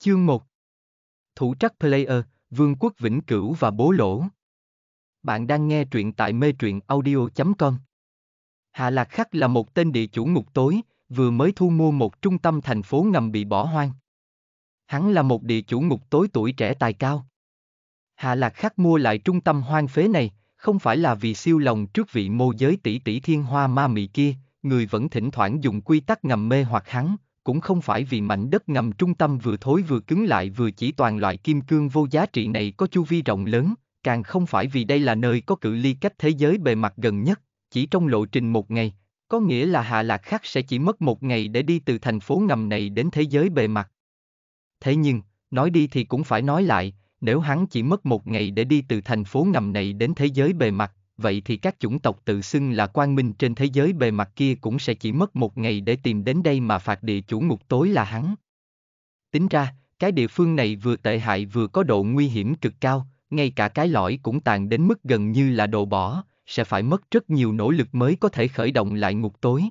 Chương 1 Thủ trắc Player, Vương quốc Vĩnh Cửu và Bố Lỗ Bạn đang nghe truyện tại mê truyện audio.com Hạ Lạc Khắc là một tên địa chủ ngục tối, vừa mới thu mua một trung tâm thành phố ngầm bị bỏ hoang. Hắn là một địa chủ ngục tối tuổi trẻ tài cao. Hạ Lạc Khắc mua lại trung tâm hoang phế này, không phải là vì siêu lòng trước vị mô giới tỷ tỷ thiên hoa ma mị kia, người vẫn thỉnh thoảng dùng quy tắc ngầm mê hoặc hắn, cũng không phải vì mảnh đất ngầm trung tâm vừa thối vừa cứng lại vừa chỉ toàn loại kim cương vô giá trị này có chu vi rộng lớn, càng không phải vì đây là nơi có cự ly cách thế giới bề mặt gần nhất, chỉ trong lộ trình một ngày, có nghĩa là Hạ Lạc Khắc sẽ chỉ mất một ngày để đi từ thành phố ngầm này đến thế giới bề mặt. Thế nhưng, nói đi thì cũng phải nói lại, nếu hắn chỉ mất một ngày để đi từ thành phố ngầm này đến thế giới bề mặt, vậy thì các chủng tộc tự xưng là quang minh trên thế giới bề mặt kia cũng sẽ chỉ mất một ngày để tìm đến đây mà phạt địa chủ ngục tối là hắn. Tính ra, cái địa phương này vừa tệ hại vừa có độ nguy hiểm cực cao, ngay cả cái lõi cũng tàn đến mức gần như là đồ bỏ, sẽ phải mất rất nhiều nỗ lực mới có thể khởi động lại ngục tối.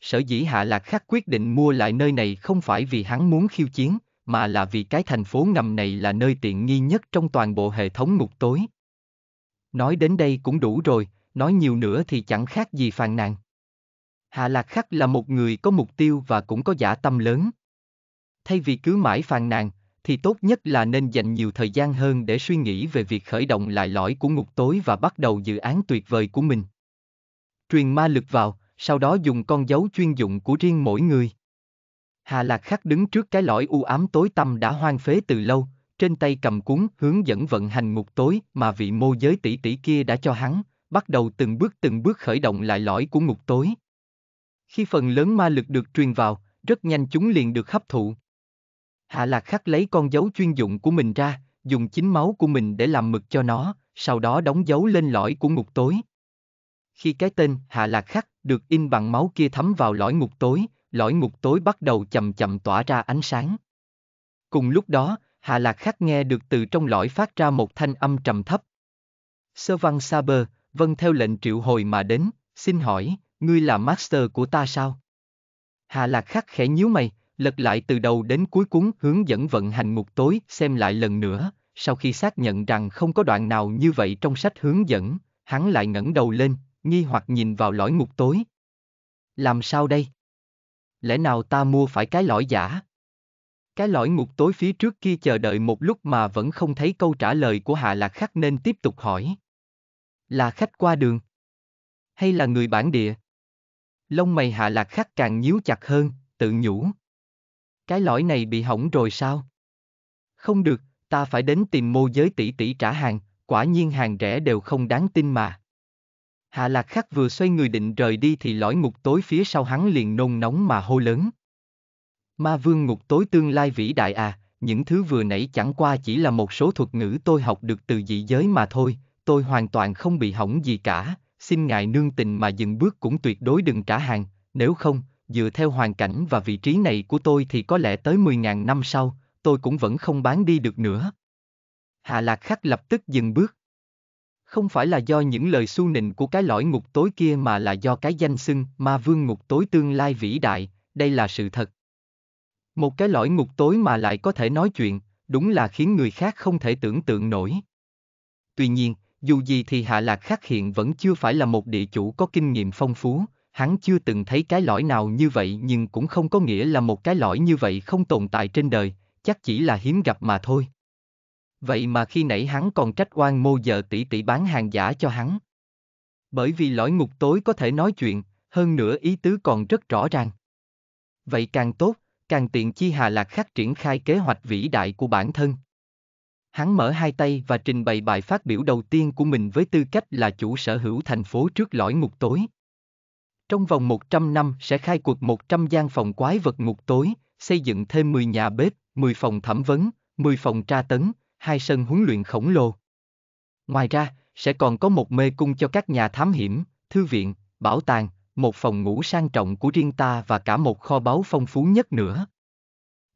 Sở dĩ Hạ Lạc Khắc quyết định mua lại nơi này không phải vì hắn muốn khiêu chiến, mà là vì cái thành phố ngầm này là nơi tiện nghi nhất trong toàn bộ hệ thống ngục tối. Nói đến đây cũng đủ rồi, nói nhiều nữa thì chẳng khác gì phàn nàn. Hạ Lạc Khắc là một người có mục tiêu và cũng có giả tâm lớn. Thay vì cứ mãi phàn nàn, thì tốt nhất là nên dành nhiều thời gian hơn để suy nghĩ về việc khởi động lại lõi của ngục tối và bắt đầu dự án tuyệt vời của mình. Truyền ma lực vào, sau đó dùng con dấu chuyên dụng của riêng mỗi người. Hà Lạc Khắc đứng trước cái lõi u ám tối tăm đã hoang phế từ lâu, trên tay cầm cuốn hướng dẫn vận hành ngục tối mà vị mô giới tỷ tỷ kia đã cho hắn, bắt đầu từng bước từng bước khởi động lại lõi của ngục tối. Khi phần lớn ma lực được truyền vào, rất nhanh chúng liền được hấp thụ. Hạ Lạc khắc lấy con dấu chuyên dụng của mình ra, dùng chính máu của mình để làm mực cho nó, sau đó đóng dấu lên lõi của ngục tối. Khi cái tên Hạ Lạc khắc được in bằng máu kia thấm vào lõi ngục tối, lõi ngục tối bắt đầu chậm chậm tỏa ra ánh sáng. Cùng lúc đó, Hà Lạc Khắc nghe được từ trong lõi phát ra một thanh âm trầm thấp. Sơ văn xa bờ, vâng theo lệnh triệu hồi mà đến, xin hỏi, ngươi là master của ta sao? Hà Lạc Khắc khẽ nhíu mày, lật lại từ đầu đến cuối cuốn hướng dẫn vận hành ngục tối xem lại lần nữa, sau khi xác nhận rằng không có đoạn nào như vậy trong sách hướng dẫn, hắn lại ngẩng đầu lên, nghi hoặc nhìn vào lõi ngục tối. Làm sao đây? Lẽ nào ta mua phải cái lõi giả? Cái lõi ngục tối phía trước kia chờ đợi một lúc mà vẫn không thấy câu trả lời của Hạ Lạc Khắc nên tiếp tục hỏi. Là khách qua đường? Hay là người bản địa? Lông mày Hạ Lạc Khắc càng nhíu chặt hơn, tự nhủ. Cái lõi này bị hỏng rồi sao? Không được, ta phải đến tìm mô giới tỷ tỷ trả hàng, quả nhiên hàng rẻ đều không đáng tin mà. Hạ Lạc Khắc vừa xoay người định rời đi thì lõi ngục tối phía sau hắn liền nôn nóng mà hô lớn. Ma vương ngục tối tương lai vĩ đại à, những thứ vừa nãy chẳng qua chỉ là một số thuật ngữ tôi học được từ dị giới mà thôi, tôi hoàn toàn không bị hỏng gì cả, xin ngài nương tình mà dừng bước cũng tuyệt đối đừng trả hàng, nếu không, dựa theo hoàn cảnh và vị trí này của tôi thì có lẽ tới 10.000 năm sau, tôi cũng vẫn không bán đi được nữa. Hạ Lạc Khắc lập tức dừng bước. Không phải là do những lời su nịnh của cái lõi ngục tối kia mà là do cái danh xưng ma vương ngục tối tương lai vĩ đại, đây là sự thật, một cái lõi ngục tối mà lại có thể nói chuyện, đúng là khiến người khác không thể tưởng tượng nổi. Tuy nhiên, dù gì thì Hạ Lạc Khắc hiện vẫn chưa phải là một địa chủ có kinh nghiệm phong phú, hắn chưa từng thấy cái lõi nào như vậy nhưng cũng không có nghĩa là một cái lõi như vậy không tồn tại trên đời, chắc chỉ là hiếm gặp mà thôi. Vậy mà khi nãy hắn còn trách oan mô giờ tỷ tỷ bán hàng giả cho hắn. Bởi vì lõi ngục tối có thể nói chuyện, hơn nữa ý tứ còn rất rõ ràng. Vậy càng tốt, càng tiện chi Hà Lạc Khắc triển khai kế hoạch vĩ đại của bản thân. Hắn mở hai tay và trình bày bài phát biểu đầu tiên của mình với tư cách là chủ sở hữu thành phố trước lõi ngục tối. Trong vòng 100 năm sẽ khai cuộc 100 gian phòng quái vật ngục tối, xây dựng thêm 10 nhà bếp, 10 phòng thẩm vấn, 10 phòng tra tấn, hai sân huấn luyện khổng lồ. Ngoài ra, sẽ còn có một mê cung cho các nhà thám hiểm, thư viện, bảo tàng, một phòng ngủ sang trọng của riêng ta và cả một kho báu phong phú nhất nữa.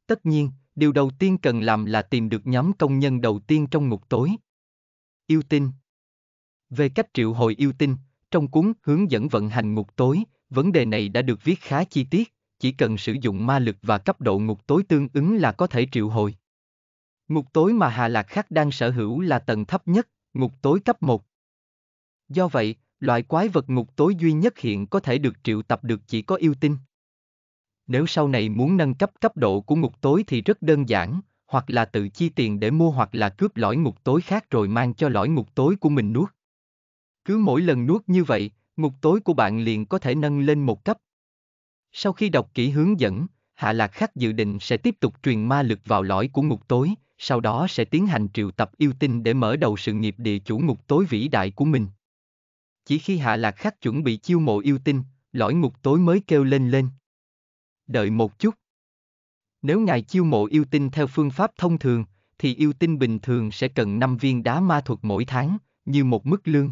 Tất nhiên, điều đầu tiên cần làm là tìm được nhóm công nhân đầu tiên trong ngục tối. Yêu tinh Về cách triệu hồi yêu tinh, trong cuốn Hướng dẫn vận hành ngục tối, vấn đề này đã được viết khá chi tiết, chỉ cần sử dụng ma lực và cấp độ ngục tối tương ứng là có thể triệu hồi. Ngục tối mà Hà Lạc Khắc đang sở hữu là tầng thấp nhất, ngục tối cấp 1. Do vậy, Loại quái vật ngục tối duy nhất hiện có thể được triệu tập được chỉ có yêu tinh. Nếu sau này muốn nâng cấp cấp độ của ngục tối thì rất đơn giản, hoặc là tự chi tiền để mua hoặc là cướp lõi ngục tối khác rồi mang cho lõi ngục tối của mình nuốt. Cứ mỗi lần nuốt như vậy, ngục tối của bạn liền có thể nâng lên một cấp. Sau khi đọc kỹ hướng dẫn, Hạ Lạc Khắc dự định sẽ tiếp tục truyền ma lực vào lõi của ngục tối, sau đó sẽ tiến hành triệu tập yêu tinh để mở đầu sự nghiệp địa chủ ngục tối vĩ đại của mình chỉ khi hạ lạc khắc chuẩn bị chiêu mộ yêu tinh, lõi ngục tối mới kêu lên lên. Đợi một chút. Nếu ngài chiêu mộ yêu tinh theo phương pháp thông thường, thì yêu tinh bình thường sẽ cần 5 viên đá ma thuật mỗi tháng, như một mức lương.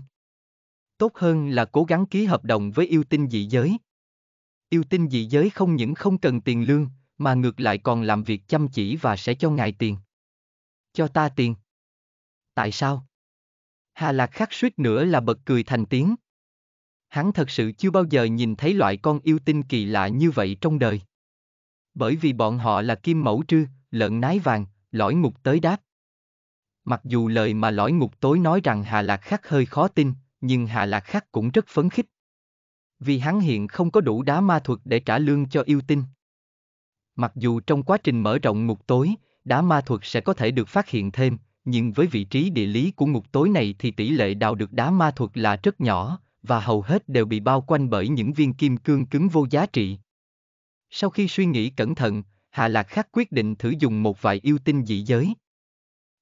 Tốt hơn là cố gắng ký hợp đồng với yêu tinh dị giới. Yêu tinh dị giới không những không cần tiền lương, mà ngược lại còn làm việc chăm chỉ và sẽ cho ngài tiền. Cho ta tiền. Tại sao? Hà Lạc khắc suýt nữa là bật cười thành tiếng. Hắn thật sự chưa bao giờ nhìn thấy loại con yêu tinh kỳ lạ như vậy trong đời. Bởi vì bọn họ là kim mẫu trư, lợn nái vàng, lõi ngục tới đáp. Mặc dù lời mà lõi ngục tối nói rằng Hà Lạc khắc hơi khó tin, nhưng Hà Lạc khắc cũng rất phấn khích. Vì hắn hiện không có đủ đá ma thuật để trả lương cho yêu tinh. Mặc dù trong quá trình mở rộng ngục tối, đá ma thuật sẽ có thể được phát hiện thêm, nhưng với vị trí địa lý của ngục tối này thì tỷ lệ đào được đá ma thuật là rất nhỏ, và hầu hết đều bị bao quanh bởi những viên kim cương cứng vô giá trị. Sau khi suy nghĩ cẩn thận, Hạ Lạc Khắc quyết định thử dùng một vài yêu tinh dị giới.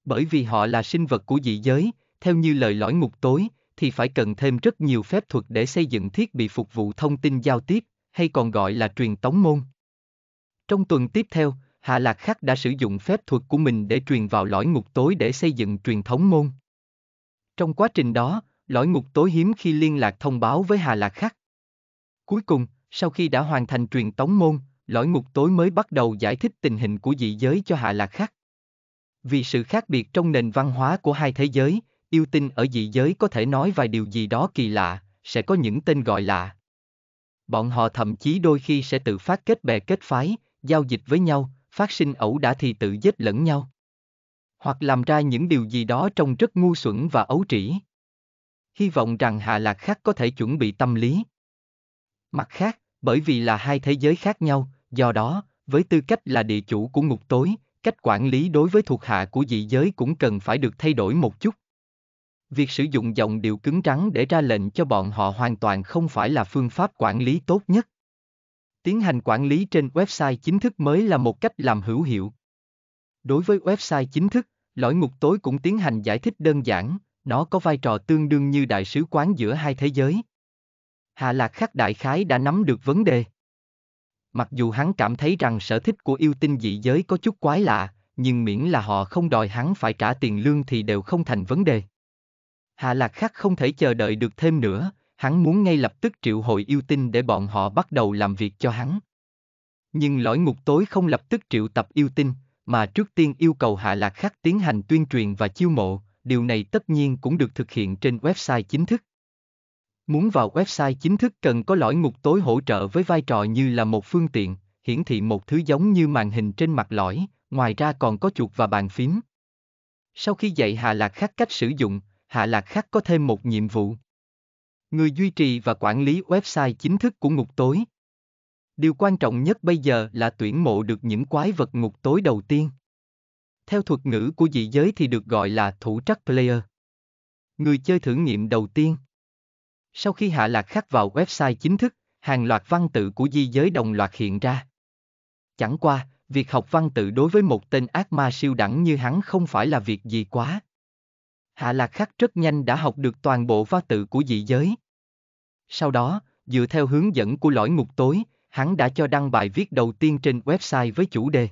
Bởi vì họ là sinh vật của dị giới, theo như lời lõi ngục tối, thì phải cần thêm rất nhiều phép thuật để xây dựng thiết bị phục vụ thông tin giao tiếp, hay còn gọi là truyền tống môn. Trong tuần tiếp theo, Hạ Lạc Khắc đã sử dụng phép thuật của mình để truyền vào lõi ngục tối để xây dựng truyền thống môn. Trong quá trình đó, lõi ngục tối hiếm khi liên lạc thông báo với Hà Lạc Khắc. Cuối cùng, sau khi đã hoàn thành truyền tống môn, lõi ngục tối mới bắt đầu giải thích tình hình của dị giới cho Hạ Lạc Khắc. Vì sự khác biệt trong nền văn hóa của hai thế giới, yêu tinh ở dị giới có thể nói vài điều gì đó kỳ lạ, sẽ có những tên gọi lạ. Bọn họ thậm chí đôi khi sẽ tự phát kết bè kết phái, giao dịch với nhau, phát sinh ẩu đả thì tự giết lẫn nhau. Hoặc làm ra những điều gì đó trông rất ngu xuẩn và ấu trĩ. Hy vọng rằng Hạ Lạc Khắc có thể chuẩn bị tâm lý. Mặt khác, bởi vì là hai thế giới khác nhau, do đó, với tư cách là địa chủ của ngục tối, cách quản lý đối với thuộc hạ của dị giới cũng cần phải được thay đổi một chút. Việc sử dụng giọng điệu cứng rắn để ra lệnh cho bọn họ hoàn toàn không phải là phương pháp quản lý tốt nhất. Tiến hành quản lý trên website chính thức mới là một cách làm hữu hiệu. Đối với website chính thức, lõi ngục tối cũng tiến hành giải thích đơn giản, nó có vai trò tương đương như đại sứ quán giữa hai thế giới. Hà Lạc Khắc đại khái đã nắm được vấn đề. Mặc dù hắn cảm thấy rằng sở thích của yêu tinh dị giới có chút quái lạ, nhưng miễn là họ không đòi hắn phải trả tiền lương thì đều không thành vấn đề. Hà Lạc Khắc không thể chờ đợi được thêm nữa, hắn muốn ngay lập tức triệu hồi yêu tinh để bọn họ bắt đầu làm việc cho hắn. Nhưng lõi ngục tối không lập tức triệu tập yêu tinh, mà trước tiên yêu cầu Hạ Lạc Khắc tiến hành tuyên truyền và chiêu mộ, điều này tất nhiên cũng được thực hiện trên website chính thức. Muốn vào website chính thức cần có lõi ngục tối hỗ trợ với vai trò như là một phương tiện, hiển thị một thứ giống như màn hình trên mặt lõi, ngoài ra còn có chuột và bàn phím. Sau khi dạy Hạ Lạc Khắc cách sử dụng, Hạ Lạc Khắc có thêm một nhiệm vụ người duy trì và quản lý website chính thức của ngục tối. Điều quan trọng nhất bây giờ là tuyển mộ được những quái vật ngục tối đầu tiên. Theo thuật ngữ của dị giới thì được gọi là thủ trắc player. Người chơi thử nghiệm đầu tiên. Sau khi hạ lạc khắc vào website chính thức, hàng loạt văn tự của dị giới đồng loạt hiện ra. Chẳng qua, việc học văn tự đối với một tên ác ma siêu đẳng như hắn không phải là việc gì quá. Hạ Lạc Khắc rất nhanh đã học được toàn bộ va tự của dị giới. Sau đó, dựa theo hướng dẫn của lõi ngục tối, hắn đã cho đăng bài viết đầu tiên trên website với chủ đề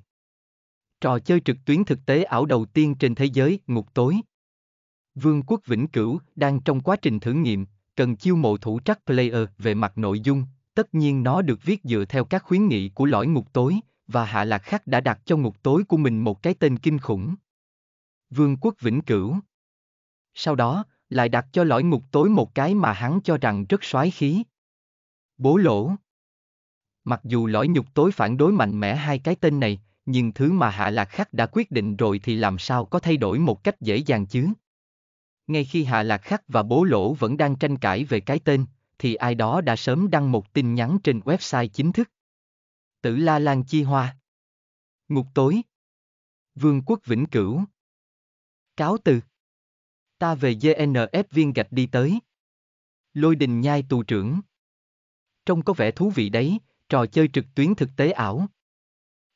Trò chơi trực tuyến thực tế ảo đầu tiên trên thế giới, ngục tối. Vương quốc Vĩnh Cửu đang trong quá trình thử nghiệm, cần chiêu mộ thủ trắc player về mặt nội dung, tất nhiên nó được viết dựa theo các khuyến nghị của lõi ngục tối, và Hạ Lạc Khắc đã đặt cho ngục tối của mình một cái tên kinh khủng. Vương quốc Vĩnh Cửu sau đó lại đặt cho lõi ngục tối một cái mà hắn cho rằng rất soái khí. Bố lỗ Mặc dù lõi nhục tối phản đối mạnh mẽ hai cái tên này, nhưng thứ mà Hạ Lạc Khắc đã quyết định rồi thì làm sao có thay đổi một cách dễ dàng chứ? Ngay khi Hạ Lạc Khắc và Bố Lỗ vẫn đang tranh cãi về cái tên, thì ai đó đã sớm đăng một tin nhắn trên website chính thức. Tử La Lan Chi Hoa Ngục Tối Vương quốc Vĩnh Cửu Cáo từ ta về GNF viên gạch đi tới. Lôi đình nhai tù trưởng. Trông có vẻ thú vị đấy, trò chơi trực tuyến thực tế ảo.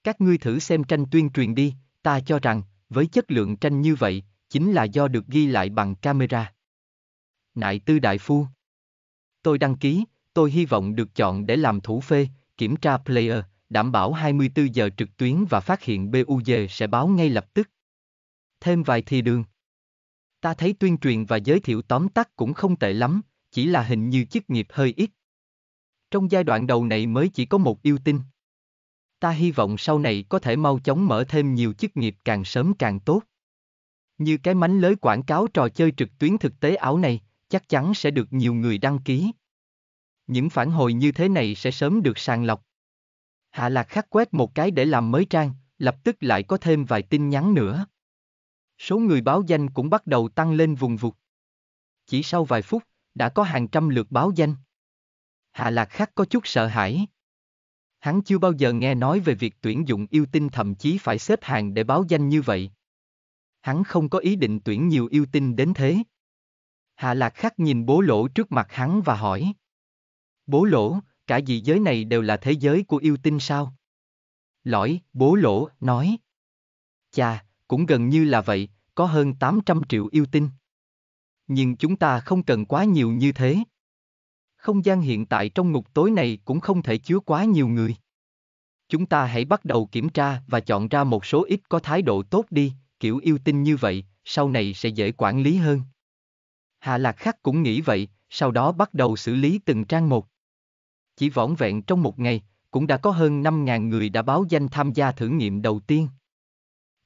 Các ngươi thử xem tranh tuyên truyền đi, ta cho rằng, với chất lượng tranh như vậy, chính là do được ghi lại bằng camera. Nại tư đại phu. Tôi đăng ký, tôi hy vọng được chọn để làm thủ phê, kiểm tra player, đảm bảo 24 giờ trực tuyến và phát hiện BUG sẽ báo ngay lập tức. Thêm vài thì đường. Ta thấy tuyên truyền và giới thiệu tóm tắt cũng không tệ lắm, chỉ là hình như chức nghiệp hơi ít. Trong giai đoạn đầu này mới chỉ có một yêu tinh. Ta hy vọng sau này có thể mau chóng mở thêm nhiều chức nghiệp càng sớm càng tốt. Như cái mánh lới quảng cáo trò chơi trực tuyến thực tế ảo này, chắc chắn sẽ được nhiều người đăng ký. Những phản hồi như thế này sẽ sớm được sàng lọc. Hạ Lạc khắc quét một cái để làm mới trang, lập tức lại có thêm vài tin nhắn nữa số người báo danh cũng bắt đầu tăng lên vùng vụt. Chỉ sau vài phút, đã có hàng trăm lượt báo danh. Hạ Lạc Khắc có chút sợ hãi. Hắn chưa bao giờ nghe nói về việc tuyển dụng yêu tinh thậm chí phải xếp hàng để báo danh như vậy. Hắn không có ý định tuyển nhiều yêu tinh đến thế. Hạ Lạc Khắc nhìn bố lỗ trước mặt hắn và hỏi. Bố lỗ, cả dị giới này đều là thế giới của yêu tinh sao? Lõi, bố lỗ, nói. Chà, cũng gần như là vậy, có hơn 800 triệu yêu tinh. Nhưng chúng ta không cần quá nhiều như thế. Không gian hiện tại trong ngục tối này cũng không thể chứa quá nhiều người. Chúng ta hãy bắt đầu kiểm tra và chọn ra một số ít có thái độ tốt đi, kiểu yêu tinh như vậy, sau này sẽ dễ quản lý hơn. Hạ Lạc Khắc cũng nghĩ vậy, sau đó bắt đầu xử lý từng trang một. Chỉ vỏn vẹn trong một ngày, cũng đã có hơn 5.000 người đã báo danh tham gia thử nghiệm đầu tiên.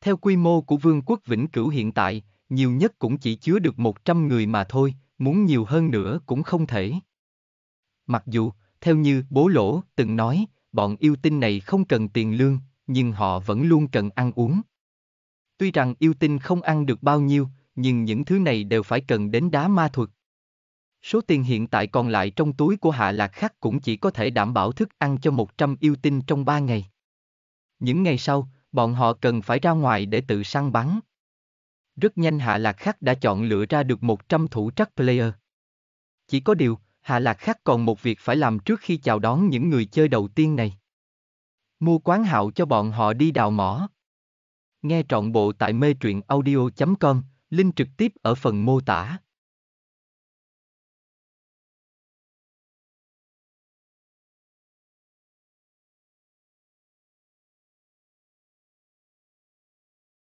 Theo quy mô của vương quốc vĩnh cửu hiện tại, nhiều nhất cũng chỉ chứa được 100 người mà thôi, muốn nhiều hơn nữa cũng không thể. Mặc dù, theo như bố lỗ từng nói, bọn yêu tinh này không cần tiền lương, nhưng họ vẫn luôn cần ăn uống. Tuy rằng yêu tinh không ăn được bao nhiêu, nhưng những thứ này đều phải cần đến đá ma thuật. Số tiền hiện tại còn lại trong túi của Hạ Lạc Khắc cũng chỉ có thể đảm bảo thức ăn cho 100 yêu tinh trong 3 ngày. Những ngày sau, Bọn họ cần phải ra ngoài để tự săn bắn. Rất nhanh Hạ Lạc Khắc đã chọn lựa ra được 100 thủ trắc player. Chỉ có điều, Hạ Lạc Khắc còn một việc phải làm trước khi chào đón những người chơi đầu tiên này. Mua quán hạo cho bọn họ đi đào mỏ. Nghe trọn bộ tại mê truyện audio.com, link trực tiếp ở phần mô tả.